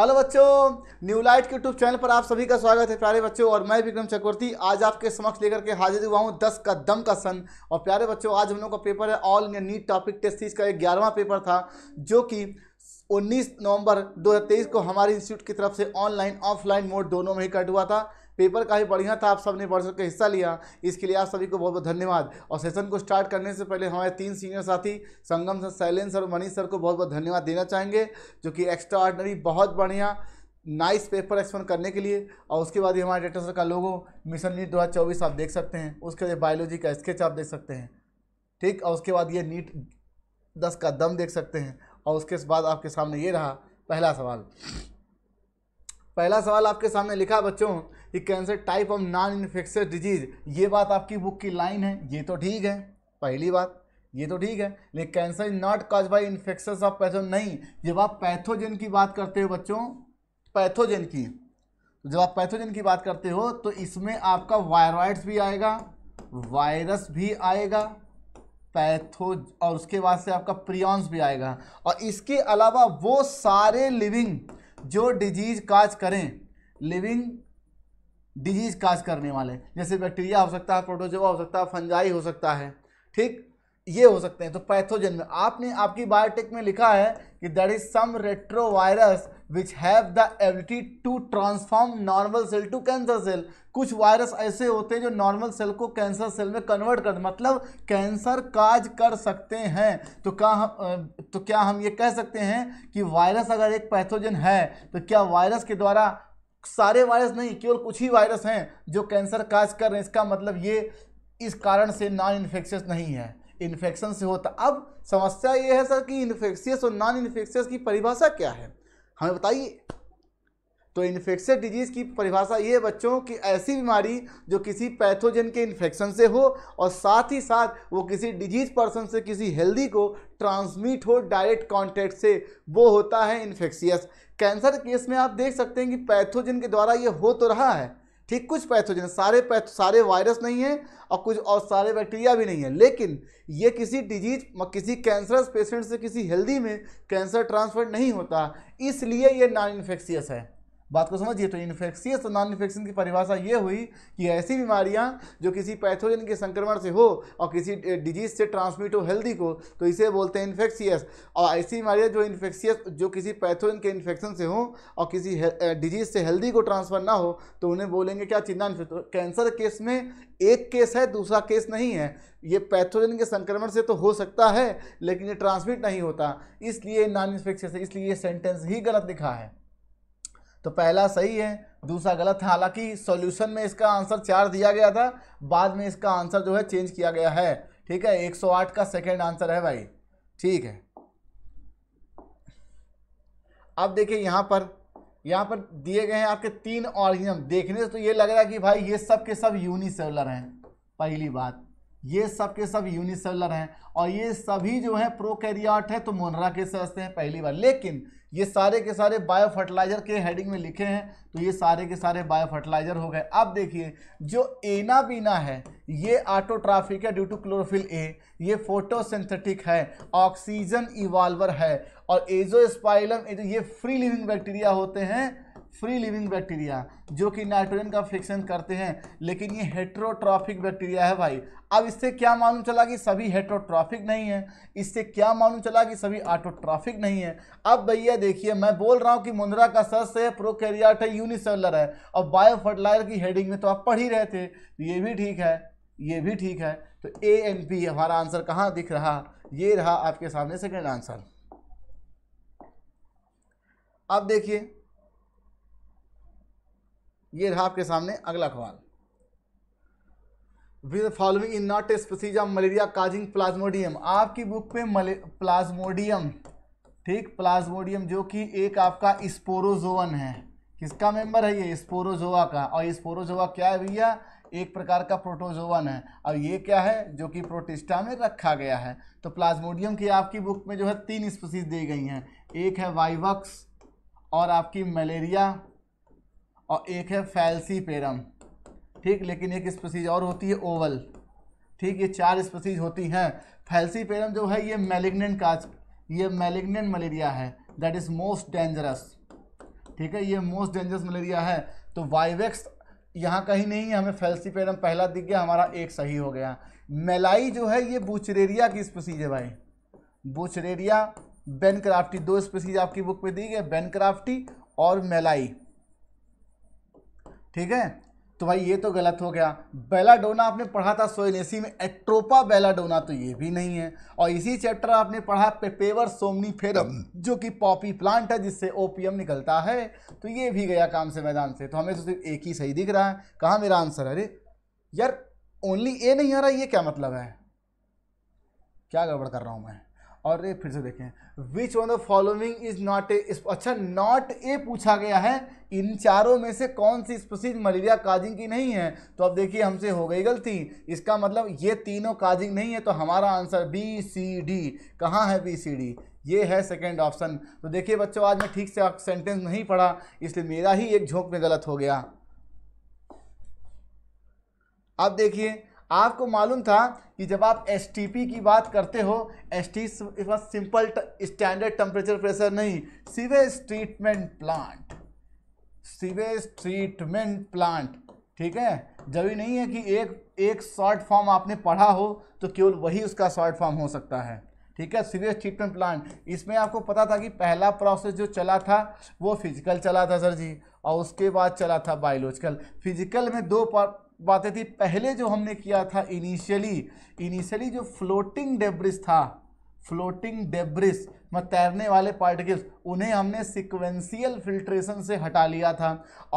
Hello बच्चों new light के YouTube channel पर आप सभी का स्वागत है प्यारे बच्चों और मैं विक्रम चक्रवर्ती आज आपके समक्ष लेकर के हाजिर हुआ हूँ दस का दम का सन और प्यारे बच्चों आज हम लोग का पेपर है all India NEET topic test series का एक ग्यारहवा पेपर था जो कि 19 नवंबर 2023 को हमारे इंस्टीट्यूट की तरफ से ऑनलाइन ऑफलाइन मोड दोनों में ही कट हुआ था पेपर काफ़ी बढ़िया था आप सब ने बढ़ सकते हिस्सा लिया इसके लिए आप सभी को बहुत बहुत धन्यवाद और सेशन को स्टार्ट करने से पहले हमारे तीन सीनियर साथी संगम सर शैलेन सर और मनीष सर को बहुत बहुत धन्यवाद देना चाहेंगे जो कि एक्स्ट्रा ऑर्डनरी बहुत बढ़िया नाइस पेपर एक्सपेंड करने के लिए और उसके बाद ही हमारे डेटा सर का लोगो मिशन नीट दो आप देख सकते हैं उसके बाद बायोलॉजी का स्केच आप देख सकते हैं ठीक और उसके बाद ये नीट दस का दम देख सकते हैं और उसके बाद आपके सामने ये रहा पहला सवाल पहला सवाल आपके सामने लिखा बच्चों कि cancer type of non infectious disease ये बात आपकी बुक की लाइन है ये तो ठीक है पहली बात ये तो ठीक है लेकिन cancer is not cause by infection of patho नहीं जब आप पैथोजन की बात करते हो बच्चों पैथोजन की तो जब आप पैथोजन की बात करते हो तो इसमें आपका वायरॉइड्स भी आएगा वायरस भी आएगा पैथो और उसके बाद से आपका प्रियॉन्स भी आएगा और इसके अलावा वो सारे लिविंग जो डिजीज काज करें लिविंग डिजीज काज करने वाले जैसे बैक्टीरिया हो सकता है प्रोटोजोआ हो सकता है फंजाई हो सकता है ठीक ये हो सकते हैं तो पैथोजन में आपने आपकी बायोटेक में लिखा है कि that is some retrovirus which have the ability to transform normal cell to cancer cell कुछ वायरस ऐसे होते हैं जो नॉर्मल सेल को कैंसर सेल में कन्वर्ट कर मतलब कैंसर काज कर सकते हैं तो क्या तो क्या हम ये कह सकते हैं कि वायरस अगर एक पैथोजन है तो क्या वायरस के द्वारा सारे वायरस नहीं केवल कुछ ही वायरस हैं जो कैंसर काज कर रहे हैं इसका मतलब ये इस कारण से नॉन इन्फेक्शियस नहीं है इन्फेक्शन से होता अब समस्या ये है सर कि इन्फेक्शियस और नॉन इन्फेक्शियस की परिभाषा क्या है हमें बताइए तो इन्फेक्शन डिजीज़ की परिभाषा ये बच्चों की ऐसी बीमारी जो किसी पैथोजन के इन्फेक्शन से हो और साथ ही साथ वो किसी डिजीज पर्सन से किसी हेल्दी को ट्रांसमिट हो डायरेक्ट कांटेक्ट से वो होता है इन्फेक्शियस कैंसर केस में आप देख सकते हैं कि पैथोजन के द्वारा ये हो तो रहा है ठीक कुछ पैथोजन सारे पैथ सारे वायरस नहीं हैं और कुछ और सारे बैक्टीरिया भी नहीं है लेकिन ये किसी डिजीज किसी कैंसरस पेशेंट से किसी हेल्दी में कैंसर ट्रांसफर नहीं होता इसलिए ये नॉन इन्फेक्शियस है बात को समझिए तो इन्फेक्शियस और नॉन इन्फेक्शन की परिभाषा ये हुई कि ऐसी बीमारियां जो किसी पैथोजन के संक्रमण से हो और किसी डिजीज से ट्रांसमिट हो हेल्दी को तो इसे बोलते हैं इन्फेक्शियस और ऐसी बीमारियां जो इन्फेक्शियस जो किसी पैथोजन के इन्फेक्शन से हो और किसी डिजीज से हेल्दी को ट्रांसफर ना हो तो उन्हें बोलेंगे क्या चिन्ना कैंसर केस में एक केस है दूसरा केस नहीं है ये पैथोजन के संक्रमण से तो हो सकता है लेकिन ये ट्रांसमिट नहीं होता इसलिए नॉन इन्फेक्शियस इसलिए ये सेंटेंस ही गलत लिखा है तो पहला सही है दूसरा गलत है हालांकि सॉल्यूशन में इसका आंसर चार दिया गया था बाद में इसका आंसर जो है चेंज किया गया है ठीक है 108 का सेकंड आंसर है भाई ठीक है अब देखिए यहां पर यहां पर दिए गए हैं आपके तीन ऑरिजिनल देखने से तो ये लग रहा है कि भाई ये सब के सब यूनिसेलर हैं पहली बात ये सब के सब यूनिसेलर हैं और ये सभी जो है प्रोकैरियोट है तो मोनरा के सदस्य हैं पहली बार लेकिन ये सारे के सारे बायो फर्टिलाइजर के हेडिंग में लिखे हैं तो ये सारे के सारे बायो फर्टिलाइजर हो गए अब देखिए जो एना बीना है ये ऑटोट्राफिक है ड्यू टू क्लोरोफिल ए ये फोटोसिंथेटिक है ऑक्सीजन इवाल्वर है और एजोस्पाइलम ये फ्री लिविंग बैक्टीरिया होते हैं फ्री लिविंग बैक्टीरिया जो कि नाइट्रोजन का फिक्सन करते हैं लेकिन ये हेट्रोट्रॉफिक बैक्टीरिया है भाई अब इससे क्या मालूम चला कि सभी हेट्रोट्रॉफिक नहीं है इससे क्या मालूम चला कि सभी आटोट्रॉफिक नहीं है अब भैया देखिए मैं बोल रहा हूँ कि मुंद्रा का सस है प्रोकैरियोट है यूनिसेलर है और बायो फर्टिलाइजर की हेडिंग में तो आप पढ़ ही रहे थे ये भी ठीक है ये भी ठीक है तो ए एन पी हमारा आंसर कहाँ दिख रहा ये रहा आपके सामने सेकेंड आंसर अब देखिए ये रहा आपके सामने अगला सवाल with following in not a species of malaria causing Plasmodium आपकी बुक में प्लाज्मोडियम ठीक प्लाज्मोडियम जो कि एक आपका स्पोरोजोवन है किसका मेंबर है ये स्पोरोजोवा का और स्पोरोजोवा क्या है भैया एक प्रकार का प्रोटोजोवन है और ये क्या है जो कि प्रोटिस्टा में रखा गया है तो प्लाज्मोडियम की आपकी बुक में जो है तीन स्पीसीज दी गई हैं एक है वाइवक्स और आपकी मलेरिया और एक है फैलसी पेरम ठीक लेकिन एक स्पेसीज और होती है ओवल ठीक ये चार स्पेसीज होती हैं फैलसी पेरम जो है ये मेलिग्नेंट काज ये मेलिग्नेंट मलेरिया है दैट इज़ मोस्ट डेंजरस ठीक है ये मोस्ट डेंजरस मलेरिया है तो वाइवेक्स यहाँ कहीं नहीं है हमें फैलसी पेरम पहला दिख गया हमारा एक सही हो गया मेलाई जो है ये बुचरेरिया की स्पेसीज है भाई बुचरेरिया बेनक्राफ्टी दो स्पेसीज आपकी बुक में दी गई बेनक्राफ्टी और मेलाई ठीक है तो भाई ये तो गलत हो गया बेलाडोना आपने पढ़ा था सोइनेसी में एट्रोपा बेलाडोना तो ये भी नहीं है और इसी चैप्टर आपने पढ़ा पेपेवर फेरम हम्म। जो कि पॉपी प्लांट है जिससे ओपीएम निकलता है तो ये भी गया काम से मैदान से तो हमें तो सिर्फ एक ही सही दिख रहा है कहाँ मेरा आंसर अरे यार ओनली ए नहीं आ रहा ये क्या मतलब है क्या गड़बड़ कर रहा हूँ मैं और ये फिर से देखें which one of following is not a अच्छा नॉट ए पूछा गया है इन चारों में से कौन सी स्पीसीज मलेरिया काजिंग की नहीं है तो अब देखिए हमसे हो गई गलती इसका मतलब ये तीनों काजिंग नहीं है तो हमारा आंसर बी सी डी कहाँ है बी सी डी ये है सेकेंड ऑप्शन तो देखिए बच्चों आज मैं ठीक से सेंटेंस नहीं पढ़ा इसलिए मेरा ही एक झोंक में गलत हो गया अब देखिए आपको मालूम था कि जब आप एस की बात करते हो S T simple standard temperature pressure नहीं sewage treatment plant sewage treatment plant ठीक है जरूरी नहीं है कि एक एक शॉर्ट फॉर्म आपने पढ़ा हो तो केवल वही उसका शॉर्ट फॉर्म हो सकता है ठीक है सीवेज ट्रीटमेंट प्लांट इसमें आपको पता था कि पहला प्रोसेस जो चला था वो फिजिकल चला था सर जी और उसके बाद चला था बायोलॉजिकल फिजिकल में दो बातें थी पहले जो हमने किया था इनिशियली इनिशियली जो फ्लोटिंग डेब्रिज था फ्लोटिंग डेब्रिस मतलब तैरने वाले पार्टिकल्स उन्हें हमने सिक्वेंशियल फिल्ट्रेशन से हटा लिया था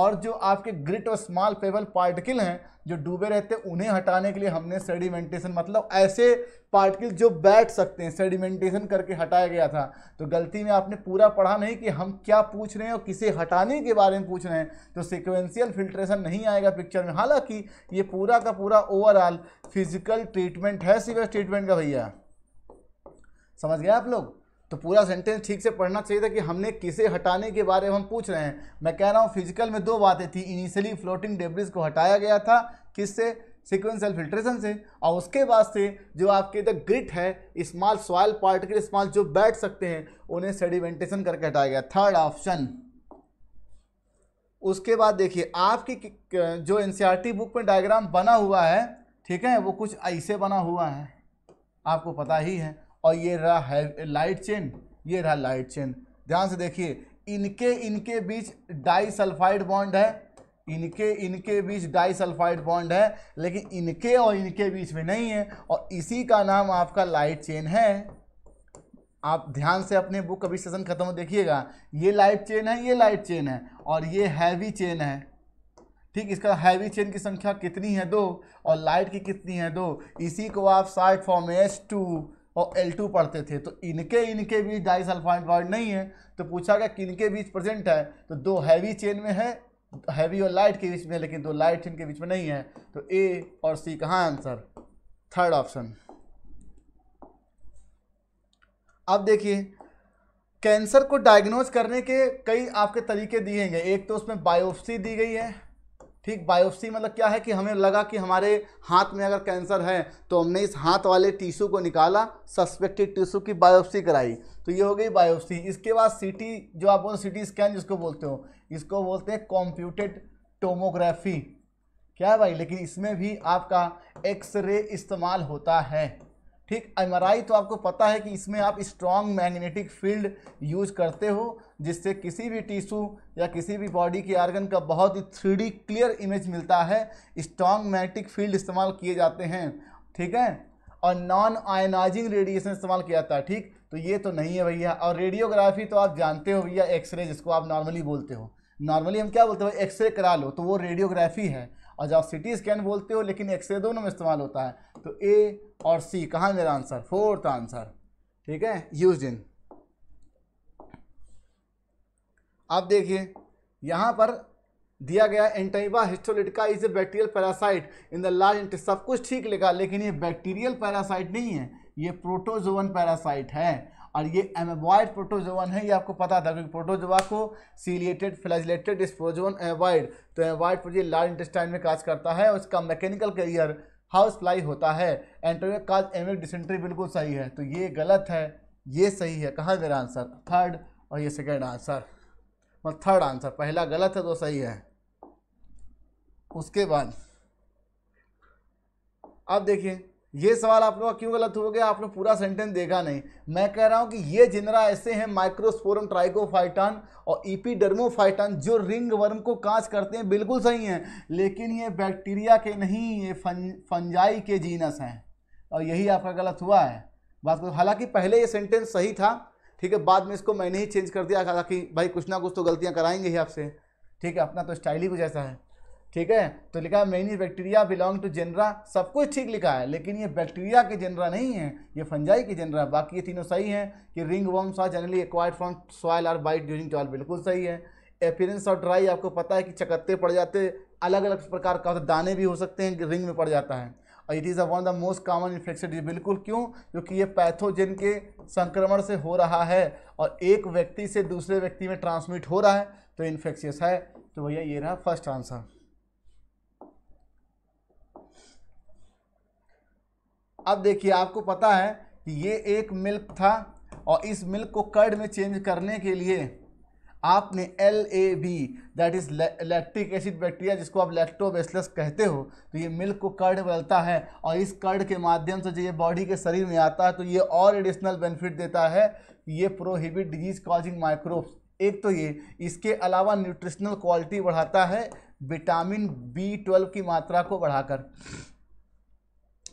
और जो आपके ग्रिट और स्मॉल पेबल पार्टिकल हैं जो डूबे रहते हैं उन्हें हटाने के लिए हमने सेडिमेंटेशन मतलब ऐसे पार्टिकल जो बैठ सकते हैं सेडिमेंटेशन करके हटाया गया था तो गलती में आपने पूरा पढ़ा नहीं कि हम क्या पूछ रहे हैं और किसे हटाने के बारे में पूछ रहे हैं तो सिक्वेंशियल फिल्ट्रेशन नहीं आएगा पिक्चर में हालांकि ये पूरा का पूरा ओवरऑल फिजिकल ट्रीटमेंट है सीवेज ट्रीटमेंट का भैया समझ गए आप लोग तो पूरा सेंटेंस ठीक से पढ़ना चाहिए था कि हमने किसे हटाने के बारे में हम पूछ रहे हैं मैं कह रहा हूँ फिजिकल में दो बातें थी इनिशियली फ्लोटिंग डेब्रिज को हटाया गया था किससे सिक्वेंसल फिल्ट्रेशन से और उसके बाद से जो आपके इधर ग्रिट है स्मॉल सॉयल पार्टिकल स्मॉल जो बैठ सकते हैं उन्हें सेडिमेंटेशन करके हटाया गया थर्ड ऑप्शन उसके बाद देखिए आपकी जो एन बुक e में डायग्राम बना हुआ है ठीक है वो कुछ ऐसे बना हुआ है आपको पता ही है और ये रहा लाइट चेन ये रहा लाइट चेन ध्यान से देखिए इनके इनके बीच डाइसल्फाइड बॉन्ड है इनके इनके बीच डाइसल्फाइड बॉन्ड है लेकिन इनके और इनके बीच में नहीं है और इसी का नाम आपका लाइट चेन है आप ध्यान से अपने बुक अभी सेशन खत्म हो देखिएगा ये लाइट चेन है ये लाइट चेन है और ये हैवी चेन है ठीक इसका हैवी चेन की संख्या कितनी है दो और लाइट की कितनी है दो इसी को आप साइड फॉर्म एस टू और L2 पढ़ते थे तो इनके इनके बीच डाई सल्फाइड बॉन्ड नहीं है तो पूछा गया किन के बीच प्रेजेंट है तो दो हैवी चेन में है हैवी और लाइट के बीच में लेकिन दो लाइट चेन के बीच में नहीं है तो ए और सी कहाँ आंसर थर्ड ऑप्शन अब देखिए कैंसर को डायग्नोज करने के कई आपके तरीके दिए गए एक तो उसमें बायोप्सी दी गई है ठीक बायोप्सी मतलब क्या है कि हमें लगा कि हमारे हाथ में अगर कैंसर है तो हमने इस हाथ वाले टिश्यू को निकाला सस्पेक्टेड टिश्यू की बायोप्सी कराई तो ये हो गई बायोप्सी इसके बाद सीटी जो आप बोलो सीटी स्कैन जिसको बोलते हो इसको बोलते हैं कॉम्प्यूटेड टोमोग्राफी क्या है भाई लेकिन इसमें भी आपका एक्सरे इस्तेमाल होता है ठीक एम तो आपको पता है कि इसमें आप स्ट्रॉन्ग मैग्नेटिक फील्ड यूज करते हो जिससे किसी भी टिश्यू या किसी भी बॉडी के आर्गन का बहुत ही थ्री क्लियर इमेज मिलता है स्ट्रॉन्ग मैग्नेटिक फील्ड इस्तेमाल किए जाते हैं ठीक है और नॉन आयनाइजिंग रेडिएशन इस्तेमाल किया जाता है ठीक तो ये तो नहीं है भैया और रेडियोग्राफी तो आप जानते हो भैया एक्सरे जिसको आप नॉर्मली बोलते हो नॉर्मली हम क्या बोलते हैं एक्सरे करा लो तो वो रेडियोग्राफी है और जब सिटी स्कैन बोलते हो लेकिन एक्सरे दोनों में इस्तेमाल होता है तो ए और सी कहाँ मेरा आंसर फोर्थ आंसर ठीक है यूज इन आप देखिए यहाँ पर दिया गया entamoeba histolytica is a bacterial parasite in the large इंट सब कुछ ठीक लिखा लेकिन ये बैक्टीरियल पैरासाइट नहीं है ये प्रोटोजोवन पैरासाइट है और ये एमेबॉयड प्रोटोजोवन है ये आपको पता था क्योंकि प्रोटोजोवा को सीलिएटेड फ्लैजलेटेड स्प्रोजोवन एवॉइड तो एवॉइड प्रोजी लार्ज इंटेस्टाइन में काज करता है और इसका मैकेनिकल कैरियर हाउस फ्लाई होता है एंटोमिक काज एमिक डिसेंट्री बिल्कुल सही है तो ये गलत है ये सही है कहाँ मेरा आंसर थर्ड और ये सेकेंड आंसर मतलब थर्ड आंसर पहला गलत है तो सही है उसके बाद अब देखिए ये सवाल आप लोगों का क्यों गलत हो गया आपने पूरा सेंटेंस देखा नहीं मैं कह रहा हूँ कि ये जिनरा ऐसे हैं माइक्रोस्पोरम ट्राइकोफाइटन और ईपीडर्मोफाइटन जो रिंग वर्म को कांच करते हैं बिल्कुल सही हैं लेकिन ये बैक्टीरिया के नहीं ये फं, फंजाई के जीनस हैं और यही आपका गलत हुआ है बात को हालांकि पहले ये सेंटेंस सही था ठीक है बाद में इसको मैंने ही चेंज कर दिया हालांकि भाई कुछ ना कुछ तो गलतियाँ कराएंगे ही आपसे ठीक है अपना तो स्टाइल ही कुछ ऐसा है ठीक है तो लिखा है many bacteria belong to genera सब कुछ ठीक लिखा है लेकिन ये बैक्टीरिया के जेनरा नहीं है ये फंजाई के जेनरा है बाकी ये तीनों सही हैं कि रिंग वॉम सा जनरली एक्वायर्ड फ्रॉम सॉयल और बाइट ड्यूरिंग टॉल बिल्कुल सही है एपियरेंस और ड्राई आपको पता है कि चकत्ते पड़ जाते अलग अलग प्रकार का होता तो दाने भी हो सकते हैं रिंग में पड़ जाता है और it is a one of the most common infection disease बिल्कुल क्यों क्योंकि ये पैथोजेन के संक्रमण से हो रहा है और एक व्यक्ति से दूसरे व्यक्ति में ट्रांसमिट हो रहा है तो इन्फेक्शियस है तो भैया ये रहा फर्स्ट आंसर अब देखिए आपको पता है कि ये एक मिल्क था और इस मिल्क को कर्ड में चेंज करने के लिए आपने L A B that is lactic acid bacteria जिसको आप लैक्टोबेसलस कहते हो तो ये मिल्क को कर्ड बदलता है और इस कर्ड के माध्यम से जो ये बॉडी के शरीर में आता है तो ये और एडिशनल बेनिफिट देता है ये प्रोहिबिट डिजीज़ कॉजिंग माइक्रोब्स एक तो ये इसके अलावा न्यूट्रिशनल क्वालिटी बढ़ाता है विटामिन बी ट्वेल्व की मात्रा को बढ़ाकर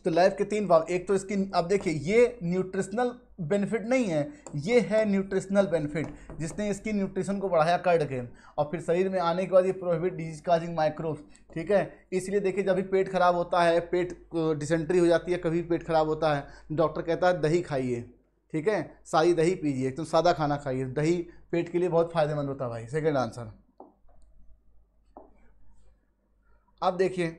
तो लाइफ के तीन भाव एक तो इसकी अब देखिए ये न्यूट्रिशनल बेनिफिट नहीं है ये है न्यूट्रिशनल बेनिफिट जिसने इसकी न्यूट्रिशन को बढ़ाया कर्ड के और फिर शरीर में आने के बाद ये प्रोहिबिट डिजीज काजिंग माइक्रोब्स ठीक है इसलिए देखिए जब भी पेट खराब होता है पेट डिसेंट्री हो जाती है कभी पेट खराब होता है डॉक्टर कहता है दही खाइए ठीक है सारी दही पीजिए एकदम तो सादा खाना खाइए दही पेट के लिए बहुत फ़ायदेमंद होता है भाई सेकेंड आंसर अब देखिए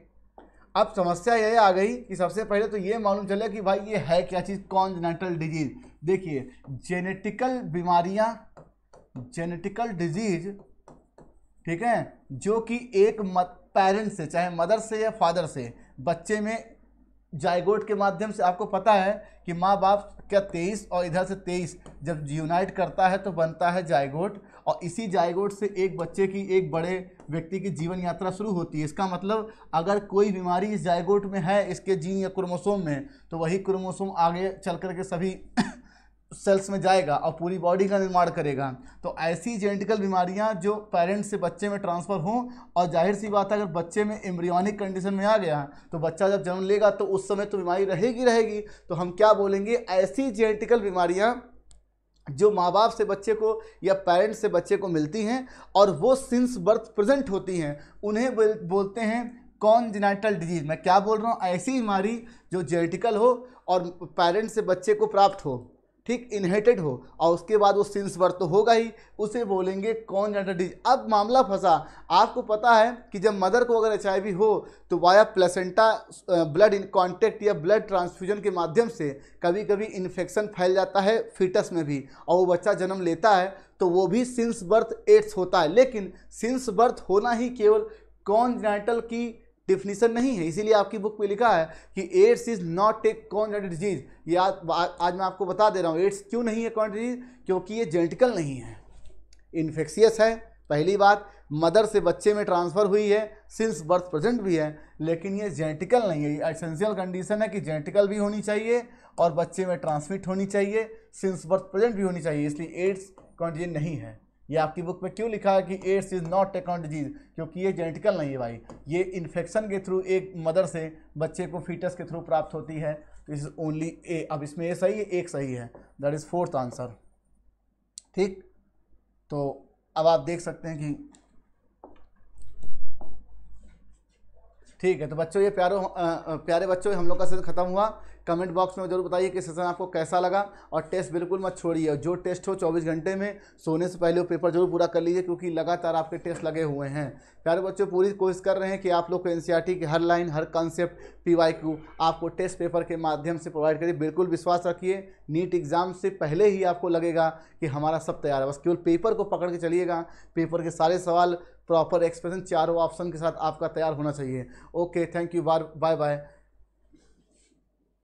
अब समस्या यह आ गई कि सबसे पहले तो ये मालूम चले कि भाई ये है क्या चीज़ कॉन्जनेटल डिजीज देखिए जेनेटिकल बीमारियां जेनेटिकल डिजीज ठीक है जो कि एक पेरेंट से चाहे मदर से या फादर से बच्चे में जायगोट के माध्यम से आपको पता है कि माँ बाप क्या तेईस और इधर से तेईस जब यूनाइट करता है तो बनता है जायगोट और इसी जायगोट से एक बच्चे की एक बड़े व्यक्ति की जीवन यात्रा शुरू होती है इसका मतलब अगर कोई बीमारी इस जायगोट में है इसके जीन या क्रोमोसोम में तो वही क्रोमोसोम आगे चल करके सभी सेल्स में जाएगा और पूरी बॉडी का निर्माण करेगा तो ऐसी जेनेटिकल बीमारियां जो पेरेंट्स से बच्चे में ट्रांसफ़र हों और जाहिर सी बात है अगर बच्चे में एम्ब्रियोनिक कंडीशन में आ गया तो बच्चा जब जन्म लेगा तो उस समय तो बीमारी रहेगी रहेगी तो हम क्या बोलेंगे ऐसी जेनेटिकल बीमारियाँ जो माँ बाप से बच्चे को या पेरेंट्स से बच्चे को मिलती हैं और वो सिंस बर्थ प्रेजेंट होती हैं उन्हें बोलते हैं कौन जेनेटल डिजीज़ मैं क्या बोल रहा हूँ ऐसी बीमारी जो जेनेटिकल हो और पेरेंट्स से बच्चे को प्राप्त हो ठीक इनहेटेड हो और उसके बाद वो सिंस बर्थ तो होगा ही उसे बोलेंगे कौन जेंडर डिज अब मामला फंसा आपको पता है कि जब मदर को अगर एच हो तो via placenta blood in contact या ब्लड ट्रांसफ्यूजन के माध्यम से कभी कभी इन्फेक्शन फैल जाता है फिटस में भी और वो बच्चा जन्म लेता है तो वो भी सिंस बर्थ एड्स होता है लेकिन सिंस बर्थ होना ही केवल कॉन्जेंटल की डिफिनीसन नहीं है इसीलिए आपकी बुक में लिखा है कि AIDS is not a congenital disease ये आज आज मैं आपको बता दे रहा हूँ एड्स क्यों नहीं है कॉन्जेंट डिजीज़ क्योंकि ये जेनेटिकल नहीं है इन्फेक्शियस है पहली बात मदर से बच्चे में ट्रांसफ़र हुई है सिंस बर्थ प्रेजेंट भी है लेकिन ये जेनेटिकल नहीं है एसेंशियल कंडीशन है कि जेनेटिकल भी होनी चाहिए और बच्चे में ट्रांसमिट होनी चाहिए सिंस बर्थ प्रेजेंट भी होनी चाहिए इसलिए एड्स कॉन्टीजन नहीं है ये आपकी बुक में क्यों लिखा है कि एड्स इज़ नॉट टेकॉन डिजीज़ क्योंकि ये जेनेटिकल नहीं है भाई ये इन्फेक्शन के थ्रू एक मदर से बच्चे को फीटस के थ्रू प्राप्त होती है तो इस ओनली ए अब इसमें ए सही है एक सही है दैट इज़ फोर्थ आंसर ठीक तो अब आप देख सकते हैं कि ठीक है तो बच्चों ये प्यारो आ, प्यारे बच्चों हम लोग का सेशन खत्म हुआ कमेंट बॉक्स में जरूर बताइए कि सेशन आपको कैसा लगा और टेस्ट बिल्कुल मत छोड़िए जो टेस्ट हो 24 घंटे में सोने से पहले वो पेपर जरूर पूरा कर लीजिए क्योंकि लगातार आपके टेस्ट लगे हुए हैं प्यारे बच्चों पूरी कोशिश कर रहे हैं कि आप लोग को एन e की हर लाइन हर कॉन्सेप्ट पी आपको टेस्ट पेपर के माध्यम से प्रोवाइड करिए बिल्कुल विश्वास रखिए नीट एग्ज़ाम से पहले ही आपको लगेगा कि हमारा सब तैयार है बस केवल पेपर को पकड़ के चलिएगा पेपर के सारे सवाल प्रॉपर एक्सप्रेशन चारों ऑप्शन के साथ आपका तैयार होना चाहिए okay thank you bye bye